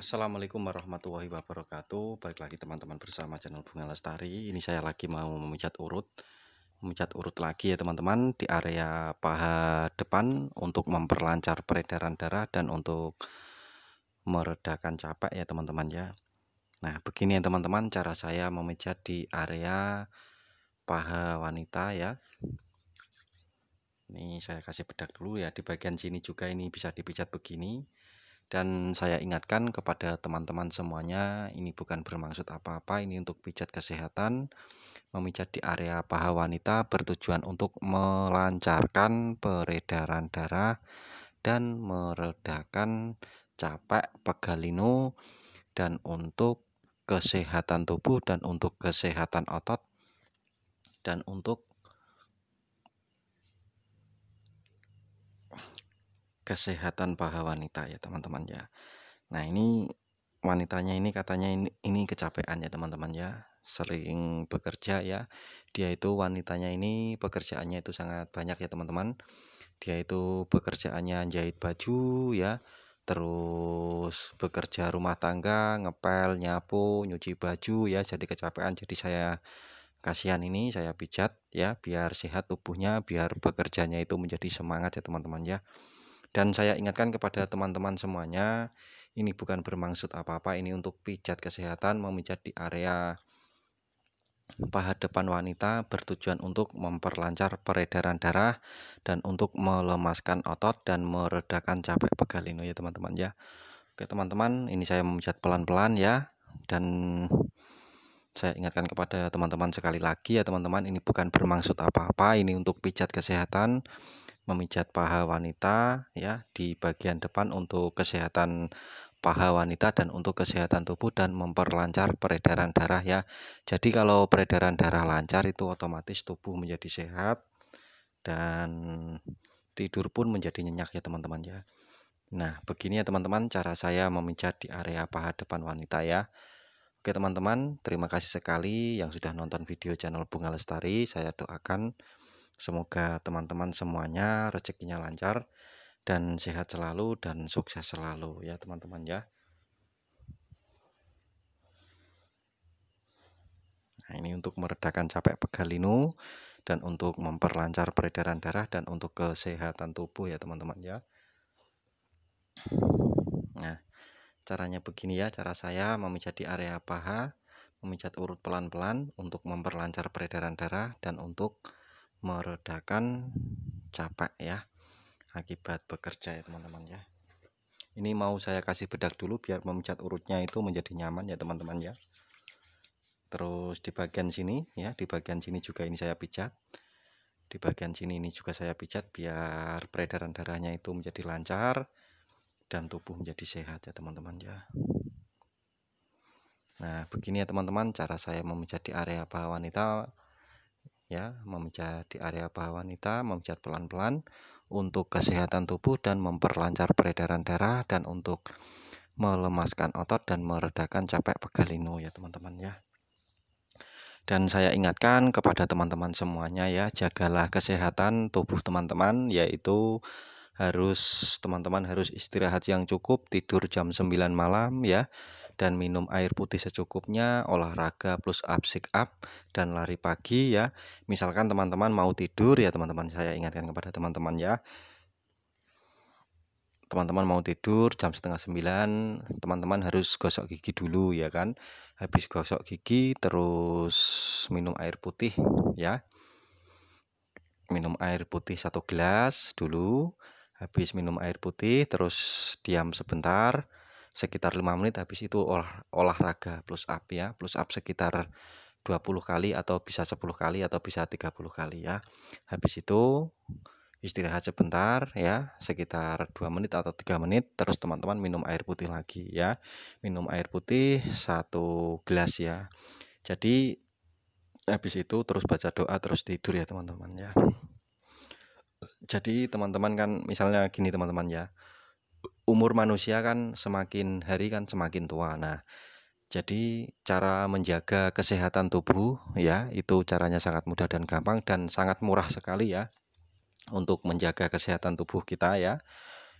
Assalamualaikum warahmatullahi wabarakatuh Balik lagi teman-teman bersama channel Bunga Lestari Ini saya lagi mau memijat urut memijat urut lagi ya teman-teman Di area paha depan Untuk memperlancar peredaran darah Dan untuk meredakan capek ya teman-teman ya Nah begini ya teman-teman Cara saya memijat di area paha wanita ya ini saya kasih bedak dulu ya di bagian sini juga ini bisa dipijat begini dan saya ingatkan kepada teman-teman semuanya, ini bukan bermaksud apa-apa, ini untuk pijat kesehatan. Memijat di area paha wanita bertujuan untuk melancarkan peredaran darah dan meredakan capek, pegal linu dan untuk kesehatan tubuh dan untuk kesehatan otot dan untuk kesehatan paha wanita ya teman-teman ya nah ini wanitanya ini katanya ini ini kecapean ya teman-teman ya sering bekerja ya dia itu wanitanya ini pekerjaannya itu sangat banyak ya teman-teman dia itu pekerjaannya jahit baju ya terus bekerja rumah tangga ngepel nyapu nyuci baju ya jadi kecapean jadi saya kasihan ini saya pijat ya biar sehat tubuhnya biar bekerjanya itu menjadi semangat ya teman-teman ya dan saya ingatkan kepada teman-teman semuanya, ini bukan bermaksud apa-apa, ini untuk pijat kesehatan, memijat di area paha depan wanita bertujuan untuk memperlancar peredaran darah dan untuk melemaskan otot dan meredakan capek pegal ini ya teman-teman ya. Oke teman-teman, ini saya memijat pelan-pelan ya dan saya ingatkan kepada teman-teman sekali lagi ya teman-teman, ini bukan bermaksud apa-apa, ini untuk pijat kesehatan memijat paha wanita ya di bagian depan untuk kesehatan paha wanita dan untuk kesehatan tubuh dan memperlancar peredaran darah ya. Jadi kalau peredaran darah lancar itu otomatis tubuh menjadi sehat dan tidur pun menjadi nyenyak ya teman-teman ya. Nah, begini ya teman-teman cara saya memijat di area paha depan wanita ya. Oke teman-teman, terima kasih sekali yang sudah nonton video channel Bunga Lestari. Saya doakan Semoga teman-teman semuanya rezekinya lancar dan sehat selalu dan sukses selalu ya teman-teman ya. Nah, ini untuk meredakan capek pegal pegalinu dan untuk memperlancar peredaran darah dan untuk kesehatan tubuh ya teman-teman ya. Nah, caranya begini ya, cara saya memijat di area paha, memijat urut pelan-pelan untuk memperlancar peredaran darah dan untuk meredakan capek ya akibat bekerja ya teman-teman ya ini mau saya kasih bedak dulu biar memecat urutnya itu menjadi nyaman ya teman-teman ya terus di bagian sini ya di bagian sini juga ini saya pijat di bagian sini ini juga saya pijat biar peredaran darahnya itu menjadi lancar dan tubuh menjadi sehat ya teman-teman ya nah begini ya teman-teman cara saya memijat di area bawah wanita ya memijat di area paha wanita memijat pelan-pelan untuk kesehatan tubuh dan memperlancar peredaran darah dan untuk melemaskan otot dan meredakan capek pegalino ya teman-teman ya dan saya ingatkan kepada teman-teman semuanya ya jagalah kesehatan tubuh teman-teman yaitu harus teman-teman harus istirahat yang cukup, tidur jam 9 malam ya dan minum air putih secukupnya, olahraga plus up sit up dan lari pagi ya. Misalkan teman-teman mau tidur ya teman-teman saya ingatkan kepada teman-teman ya. Teman-teman mau tidur jam setengah sembilan, teman-teman harus gosok gigi dulu ya kan. Habis gosok gigi terus minum air putih ya. Minum air putih satu gelas dulu habis minum air putih terus diam sebentar sekitar 5 menit habis itu olah, olahraga plus up ya plus up sekitar 20 kali atau bisa 10 kali atau bisa 30 kali ya habis itu istirahat sebentar ya sekitar 2 menit atau 3 menit terus teman-teman minum air putih lagi ya minum air putih satu gelas ya jadi habis itu terus baca doa terus tidur ya teman-teman ya jadi teman-teman kan misalnya gini teman-teman ya umur manusia kan semakin hari kan semakin tua nah jadi cara menjaga kesehatan tubuh ya itu caranya sangat mudah dan gampang dan sangat murah sekali ya untuk menjaga kesehatan tubuh kita ya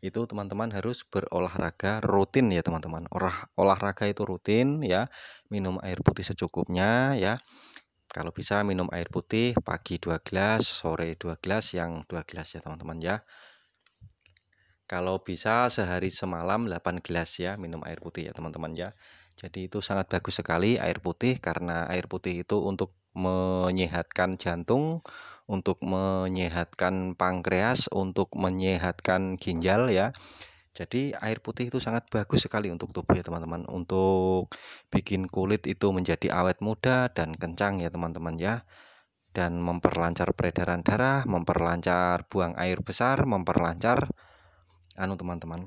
itu teman-teman harus berolahraga rutin ya teman-teman olah olahraga itu rutin ya minum air putih secukupnya ya kalau bisa minum air putih pagi 2 gelas, sore 2 gelas, yang 2 gelas ya teman-teman ya. Kalau bisa sehari semalam 8 gelas ya minum air putih ya teman-teman ya. Jadi itu sangat bagus sekali air putih karena air putih itu untuk menyehatkan jantung, untuk menyehatkan pankreas, untuk menyehatkan ginjal ya. Jadi air putih itu sangat bagus sekali untuk tubuh ya teman-teman Untuk bikin kulit itu menjadi awet muda dan kencang ya teman-teman ya Dan memperlancar peredaran darah, memperlancar buang air besar, memperlancar Anu teman-teman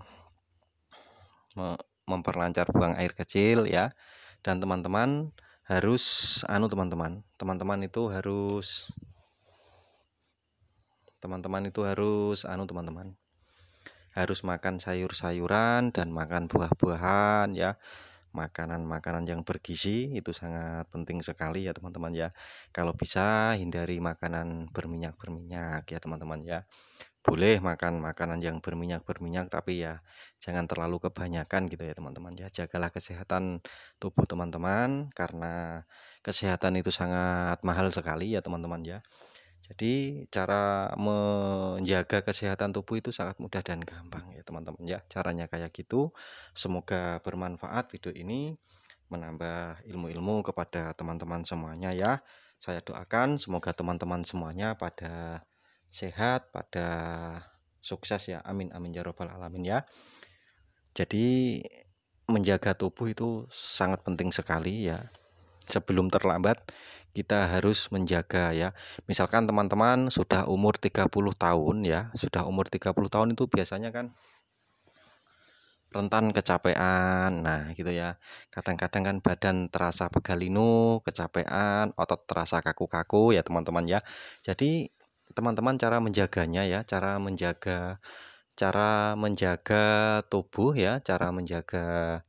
Memperlancar buang air kecil ya Dan teman-teman harus Anu teman-teman Teman-teman itu harus Teman-teman itu harus Anu teman-teman harus makan sayur-sayuran dan makan buah-buahan ya makanan-makanan yang bergizi itu sangat penting sekali ya teman-teman ya kalau bisa hindari makanan berminyak-berminyak ya teman-teman ya boleh makan makanan yang berminyak berminyak tapi ya jangan terlalu kebanyakan gitu ya teman-teman ya jagalah kesehatan tubuh teman-teman karena kesehatan itu sangat mahal sekali ya teman-teman ya jadi cara menjaga kesehatan tubuh itu sangat mudah dan gampang ya teman-teman ya. Caranya kayak gitu. Semoga bermanfaat video ini menambah ilmu-ilmu kepada teman-teman semuanya ya. Saya doakan semoga teman-teman semuanya pada sehat, pada sukses ya. Amin amin ya robbal alamin ya. Jadi menjaga tubuh itu sangat penting sekali ya sebelum terlambat kita harus menjaga ya. Misalkan teman-teman sudah umur 30 tahun ya, sudah umur 30 tahun itu biasanya kan rentan kecapean. Nah, gitu ya. Kadang-kadang kan badan terasa pegalinu, kecapean, otot terasa kaku-kaku ya, teman-teman ya. Jadi, teman-teman cara menjaganya ya, cara menjaga cara menjaga tubuh ya, cara menjaga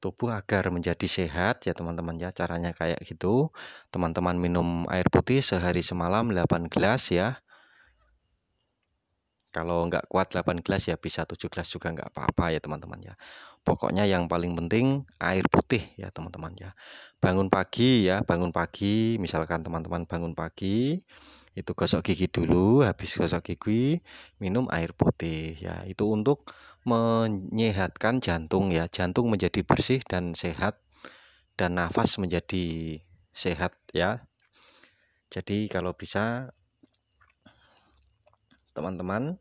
tubuh agar menjadi sehat ya teman-teman ya caranya kayak gitu teman-teman minum air putih sehari semalam 8 gelas ya kalau nggak kuat 8 gelas ya bisa 7 gelas juga nggak apa-apa ya teman-teman ya pokoknya yang paling penting air putih ya teman-teman ya bangun pagi ya bangun pagi misalkan teman-teman bangun pagi itu gosok gigi dulu habis gosok gigi minum air putih ya itu untuk menyehatkan jantung ya jantung menjadi bersih dan sehat dan nafas menjadi sehat ya jadi kalau bisa teman-teman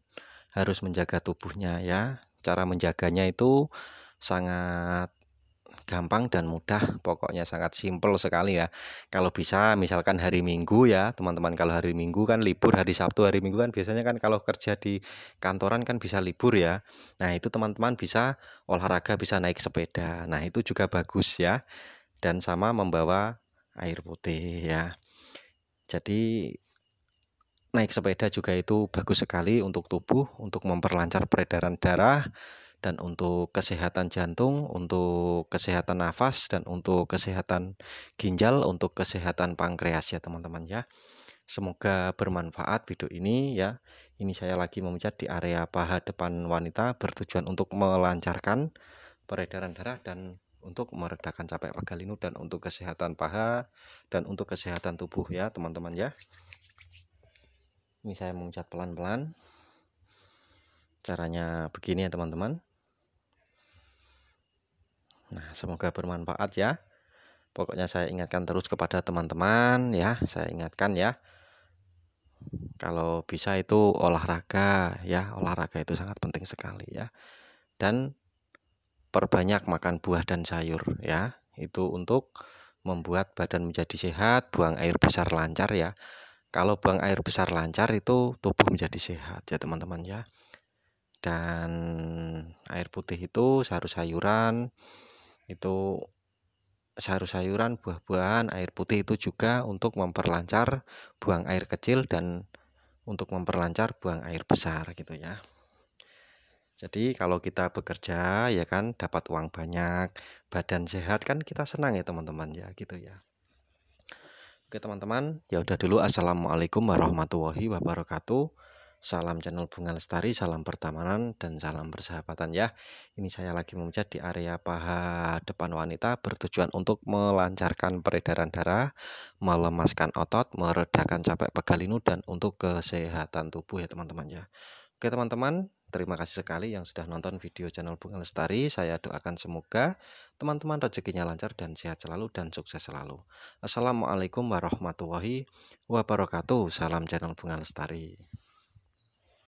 harus menjaga tubuhnya ya cara menjaganya itu sangat gampang dan mudah pokoknya sangat simpel sekali ya kalau bisa misalkan hari minggu ya teman-teman kalau hari minggu kan libur hari Sabtu hari minggu kan biasanya kan kalau kerja di kantoran kan bisa libur ya nah itu teman-teman bisa olahraga bisa naik sepeda nah itu juga bagus ya dan sama membawa air putih ya jadi naik sepeda juga itu bagus sekali untuk tubuh untuk memperlancar peredaran darah dan untuk kesehatan jantung, untuk kesehatan nafas dan untuk kesehatan ginjal, untuk kesehatan pankreas ya teman-teman ya. Semoga bermanfaat video ini ya. Ini saya lagi memijat di area paha depan wanita bertujuan untuk melancarkan peredaran darah dan untuk meredakan capek pagalinu dan untuk kesehatan paha dan untuk kesehatan tubuh ya teman-teman ya. Ini saya memijat pelan-pelan. Caranya begini ya teman-teman. Nah, semoga bermanfaat ya. Pokoknya saya ingatkan terus kepada teman-teman ya, saya ingatkan ya. Kalau bisa itu olahraga ya, olahraga itu sangat penting sekali ya. Dan perbanyak makan buah dan sayur ya. Itu untuk membuat badan menjadi sehat, buang air besar lancar ya. Kalau buang air besar lancar itu tubuh menjadi sehat ya teman-teman ya. Dan air putih itu seharusnya sayuran, itu sayur-sayuran, buah-buahan, air putih itu juga untuk memperlancar buang air kecil dan untuk memperlancar buang air besar gitu ya. Jadi kalau kita bekerja ya kan dapat uang banyak, badan sehat kan kita senang ya teman-teman ya gitu ya. Oke teman-teman, ya udah dulu assalamualaikum warahmatullahi wabarakatuh. Salam channel Bunga Lestari, salam pertamanan dan salam persahabatan ya. Ini saya lagi memijat di area paha depan wanita bertujuan untuk melancarkan peredaran darah, melemaskan otot, meredakan capek pegalinu dan untuk kesehatan tubuh ya teman-teman ya. Oke teman-teman, Terima kasih sekali yang sudah nonton video channel Bunga Lestari. Saya doakan semoga teman-teman rezekinya lancar dan sehat selalu dan sukses selalu. Assalamualaikum warahmatullahi wabarakatuh. Salam channel Bunga Lestari.